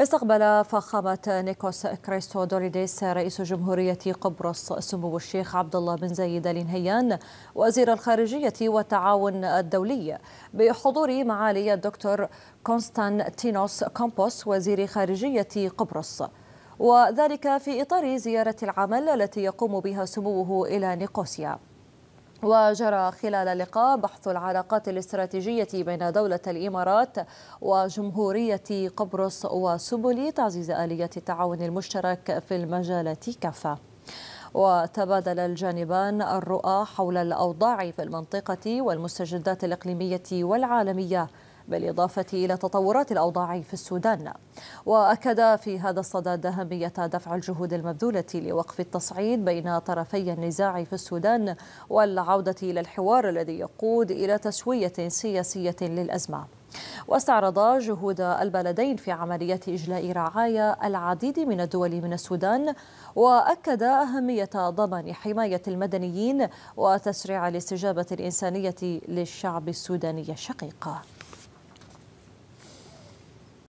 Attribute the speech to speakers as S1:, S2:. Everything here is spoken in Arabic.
S1: استقبل فخامة نيكوس كريستو دوليديس رئيس جمهورية قبرص سمو الشيخ عبد الله بن زايد آل نهيان وزير الخارجية والتعاون الدولي بحضور معالي الدكتور كونستانتينوس كومبوس وزير خارجية قبرص وذلك في إطار زيارة العمل التي يقوم بها سموه إلى نيقوسيا وجرى خلال لقاء بحث العلاقات الاستراتيجية بين دولة الإمارات وجمهورية قبرص وسبل تعزيز آليات التعاون المشترك في المجالات كافة وتبادل الجانبان الرؤى حول الأوضاع في المنطقة والمستجدات الإقليمية والعالمية بالإضافة إلى تطورات الأوضاع في السودان وأكد في هذا الصدد أهمية دفع الجهود المبذولة لوقف التصعيد بين طرفي النزاع في السودان والعودة إلى الحوار الذي يقود إلى تسوية سياسية للأزمة واستعرض جهود البلدين في عملية إجلاء رعايا العديد من الدول من السودان وأكد أهمية ضمان حماية المدنيين وتسريع الاستجابة الإنسانية للشعب السوداني الشقيق